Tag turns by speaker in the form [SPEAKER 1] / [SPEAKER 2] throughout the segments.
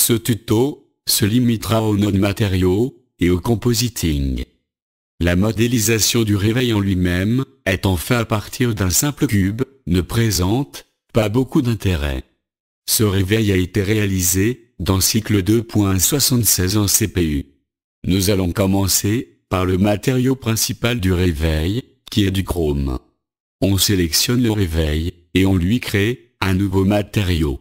[SPEAKER 1] Ce tuto se limitera aux non matériaux et au compositing. La modélisation du réveil en lui-même, étant fait à partir d'un simple cube, ne présente pas beaucoup d'intérêt. Ce réveil a été réalisé dans cycle 2.76 en CPU. Nous allons commencer par le matériau principal du réveil, qui est du chrome. On sélectionne le réveil, et on lui crée un nouveau matériau.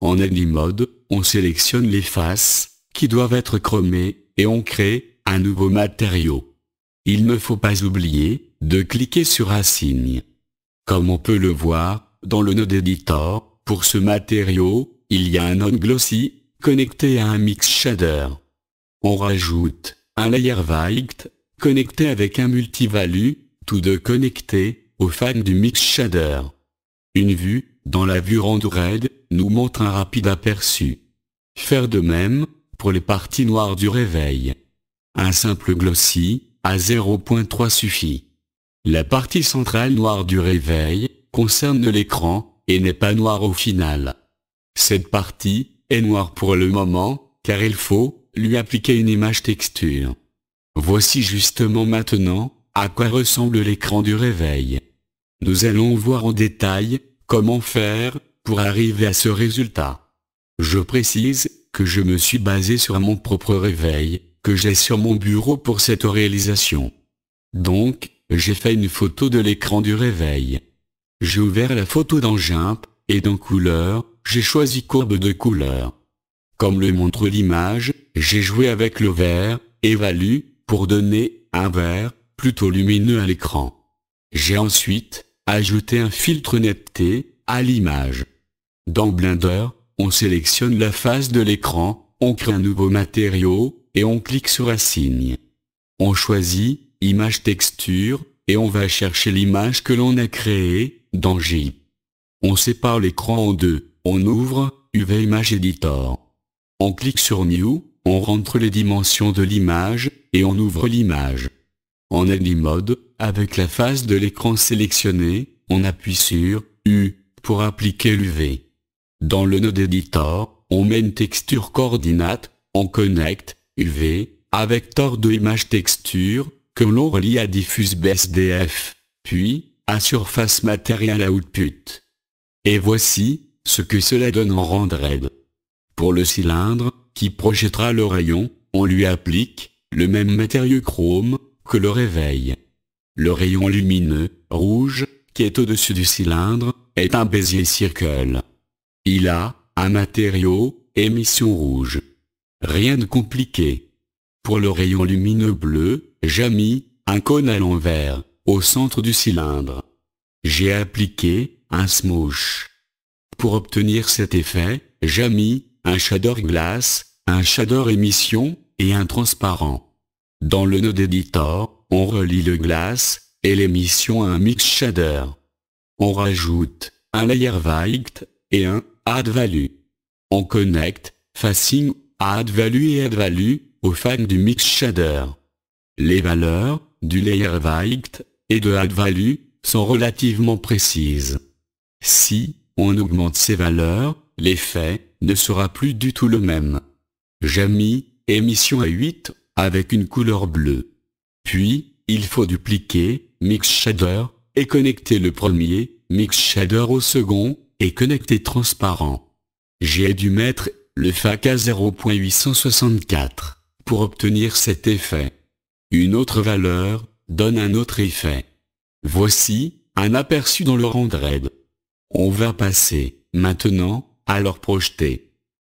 [SPEAKER 1] En mode on sélectionne les faces, qui doivent être chromées, et on crée, un nouveau matériau. Il ne faut pas oublier, de cliquer sur Assigne. Comme on peut le voir, dans le node Editor, pour ce matériau, il y a un Node glossy, connecté à un mix shader. On rajoute, un layer white, connecté avec un multivalue, tous deux connectés, au fan du mix shader. Une vue, dans la vue rendered, nous montre un rapide aperçu. Faire de même, pour les parties noires du réveil. Un simple glossy, à 0.3 suffit. La partie centrale noire du réveil, concerne l'écran, et n'est pas noire au final. Cette partie, est noire pour le moment, car il faut, lui appliquer une image texture. Voici justement maintenant, à quoi ressemble l'écran du réveil. Nous allons voir en détail, comment faire, pour arriver à ce résultat. Je précise, que je me suis basé sur mon propre réveil, que j'ai sur mon bureau pour cette réalisation. Donc, j'ai fait une photo de l'écran du réveil. J'ai ouvert la photo dans GIMP, et dans Couleur, j'ai choisi courbe de couleur. Comme le montre l'image, j'ai joué avec le vert, évalue, pour donner un vert, plutôt lumineux à l'écran. J'ai ensuite, ajouté un filtre netteté, à l'image. Dans Blender, on sélectionne la face de l'écran, on crée un nouveau matériau, et on clique sur Assigne. On choisit, Image texture, et on va chercher l'image que l'on a créée, dans J. On sépare l'écran en deux, on ouvre, UV Image Editor. On clique sur New, on rentre les dimensions de l'image, et on ouvre l'image. En Edit Mode, avec la face de l'écran sélectionnée, on appuie sur U pour appliquer l'UV. Dans le node editor, on met une texture coordinate, on connecte, UV, avec tor de image texture, que l'on relie à diffuse BSDF, puis, à surface matérielle output. Et voici, ce que cela donne en rendered. Pour le cylindre, qui projettera le rayon, on lui applique, le même matériau chrome, que le réveil. Le rayon lumineux, rouge, qui est au-dessus du cylindre, est un Bézier Circle. Il a, un matériau, émission rouge. Rien de compliqué. Pour le rayon lumineux bleu, j'ai mis, un cône à l'envers, au centre du cylindre. J'ai appliqué, un smoosh. Pour obtenir cet effet, j'ai mis, un shader glace, un shader émission, et un transparent. Dans le node editor, on relie le glace, et l'émission à un mix shader. On rajoute, un layer white, et un Add Value. On connecte, Facing, Add Value et Add Value, au fans du Mix Shader. Les valeurs, du Layer Weight, et de Add Value, sont relativement précises. Si, on augmente ces valeurs, l'effet, ne sera plus du tout le même. J'ai mis, émission à 8, avec une couleur bleue. Puis, il faut dupliquer, Mix Shader, et connecter le premier, Mix Shader au second, et connecté transparent. J'ai dû mettre le FAC 0.864 pour obtenir cet effet. Une autre valeur donne un autre effet. Voici un aperçu dans le rendred. On va passer maintenant à leur projeter.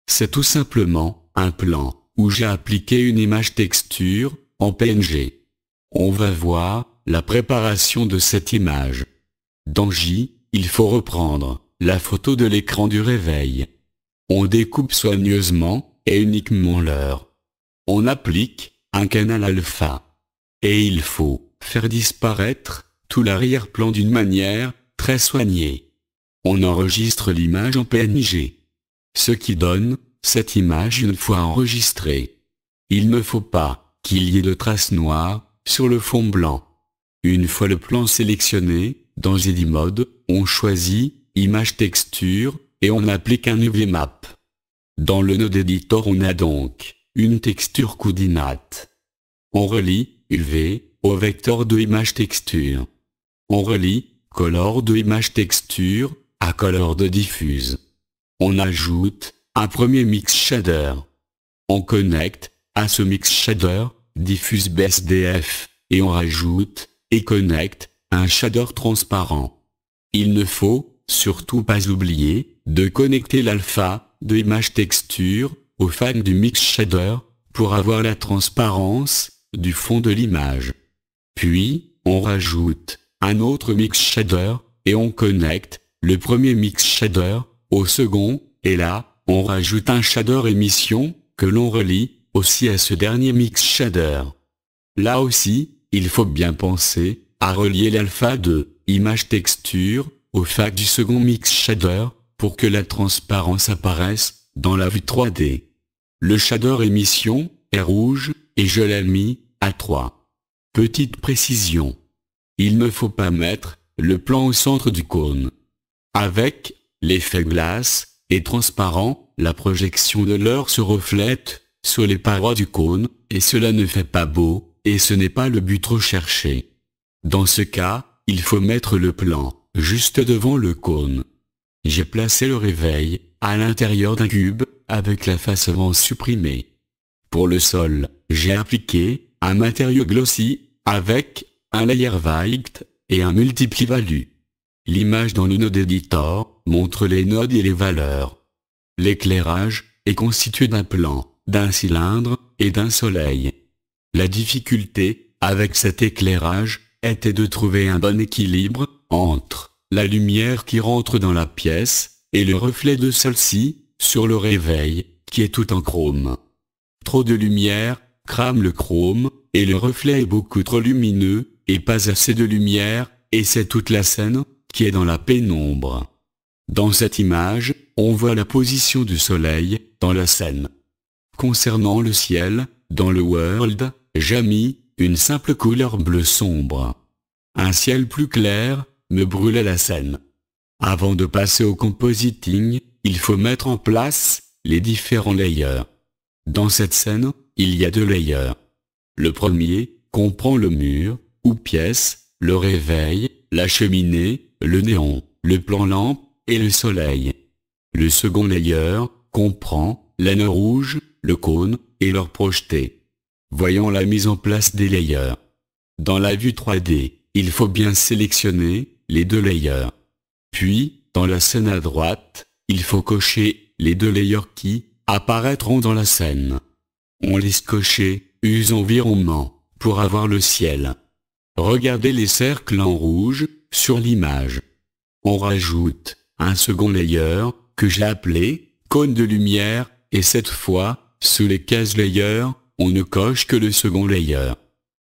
[SPEAKER 1] C'est tout simplement un plan où j'ai appliqué une image texture en PNG. On va voir la préparation de cette image. Dans J, il faut reprendre la photo de l'écran du réveil. On découpe soigneusement, et uniquement l'heure. On applique, un canal alpha. Et il faut, faire disparaître, tout l'arrière-plan d'une manière, très soignée. On enregistre l'image en PNG. Ce qui donne, cette image une fois enregistrée. Il ne faut pas, qu'il y ait de traces noires, sur le fond blanc. Une fois le plan sélectionné, dans MODE, on choisit, image texture, et on applique un UV map. Dans le node editor on a donc une texture coordinate. On relie UV au vecteur de image texture. On relie color de image texture à color de diffuse. On ajoute un premier mix shader. On connecte à ce mix shader diffuse BSDF et on rajoute et connecte un shader transparent. Il ne faut surtout pas oublier, de connecter l'alpha, de image texture, au fan du mix shader, pour avoir la transparence, du fond de l'image. Puis, on rajoute, un autre mix shader, et on connecte, le premier mix shader, au second, et là, on rajoute un shader émission, que l'on relie, aussi à ce dernier mix shader. Là aussi, il faut bien penser, à relier l'alpha de, image texture, au fac du second mix shader, pour que la transparence apparaisse, dans la vue 3D. Le shader émission, est rouge, et je l'ai mis, à 3. Petite précision. Il ne faut pas mettre, le plan au centre du cône. Avec, l'effet glace, et transparent, la projection de l'heure se reflète, sur les parois du cône, et cela ne fait pas beau, et ce n'est pas le but recherché. Dans ce cas, il faut mettre le plan juste devant le cône. J'ai placé le réveil, à l'intérieur d'un cube, avec la face avant supprimée. Pour le sol, j'ai appliqué, un matériau glossy, avec, un layer white, et un multi value. L'image dans le node editor, montre les nodes et les valeurs. L'éclairage, est constitué d'un plan, d'un cylindre, et d'un soleil. La difficulté, avec cet éclairage, était de trouver un bon équilibre, entre la lumière qui rentre dans la pièce, et le reflet de celle-ci, sur le réveil, qui est tout en chrome. Trop de lumière, crame le chrome, et le reflet est beaucoup trop lumineux, et pas assez de lumière, et c'est toute la scène, qui est dans la pénombre. Dans cette image, on voit la position du soleil, dans la scène. Concernant le ciel, dans le world, Jamie, une simple couleur bleu sombre. Un ciel plus clair me brûlait la scène. Avant de passer au compositing, il faut mettre en place les différents layers. Dans cette scène, il y a deux layers. Le premier comprend le mur, ou pièce, le réveil, la cheminée, le néon, le plan lampe et le soleil. Le second layer comprend l'anneau rouge, le cône et leur projeté. Voyons la mise en place des layers. Dans la vue 3D, il faut bien sélectionner les deux layers. Puis, dans la scène à droite, il faut cocher les deux layers qui apparaîtront dans la scène. On laisse cocher Use environnement pour avoir le ciel. Regardez les cercles en rouge sur l'image. On rajoute un second layer que j'ai appelé cône de lumière et cette fois, sous les cases Layers, on ne coche que le second layer.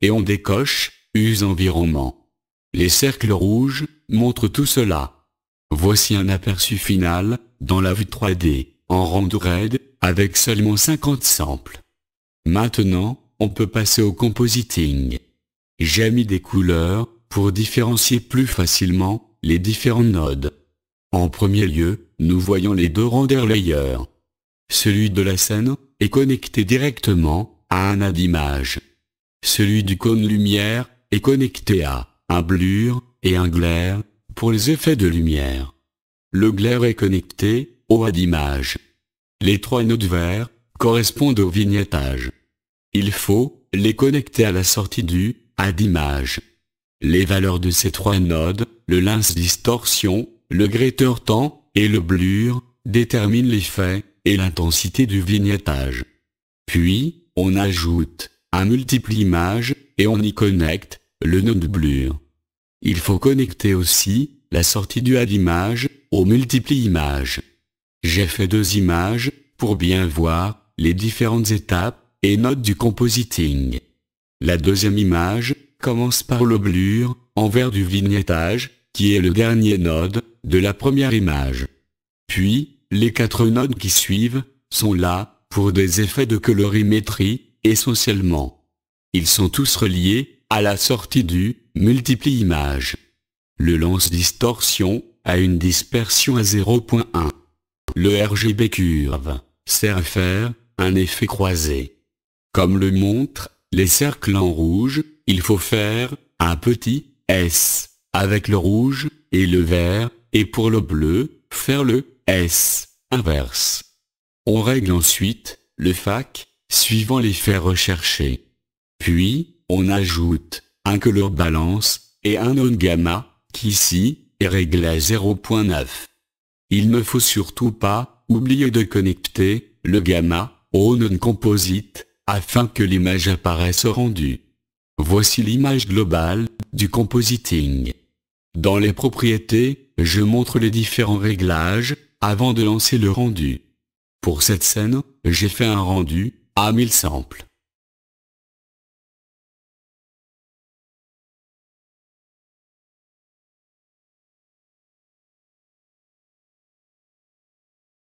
[SPEAKER 1] Et on décoche, use environnement. Les cercles rouges, montrent tout cela. Voici un aperçu final, dans la vue 3D, en raid avec seulement 50 samples. Maintenant, on peut passer au compositing. J'ai mis des couleurs, pour différencier plus facilement, les différents nodes. En premier lieu, nous voyons les deux render layers. Celui de la scène, est connecté directement à un adimage. Celui du cône lumière est connecté à un blur et un glaire pour les effets de lumière. Le glaire est connecté au adimage. Les trois nodes verts correspondent au vignettage. Il faut les connecter à la sortie du adimage. Les valeurs de ces trois nodes, le lens distorsion, le greater temps et le blur, déterminent l'effet l'intensité du vignettage. Puis, on ajoute un multiple image, et on y connecte le node Blur. Il faut connecter aussi la sortie du add image au multiple image. J'ai fait deux images pour bien voir les différentes étapes et notes du compositing. La deuxième image commence par le blur envers du vignettage qui est le dernier node de la première image. Puis, les quatre notes qui suivent, sont là, pour des effets de colorimétrie, essentiellement. Ils sont tous reliés, à la sortie du, multipli-image. Le lance-distorsion, a une dispersion à 0.1. Le RGB curve, sert à faire, un effet croisé. Comme le montrent, les cercles en rouge, il faut faire, un petit, S, avec le rouge, et le vert, et pour le bleu, faire le, S, inverse. On règle ensuite, le fac, suivant les faits recherchés. Puis, on ajoute, un color balance, et un non gamma, qui ici, est réglé à 0.9. Il ne faut surtout pas, oublier de connecter, le gamma, au non composite, afin que l'image apparaisse rendue. Voici l'image globale, du compositing. Dans les propriétés, je montre les différents réglages, avant de lancer le rendu. Pour cette scène, j'ai fait un rendu, à 1000 samples.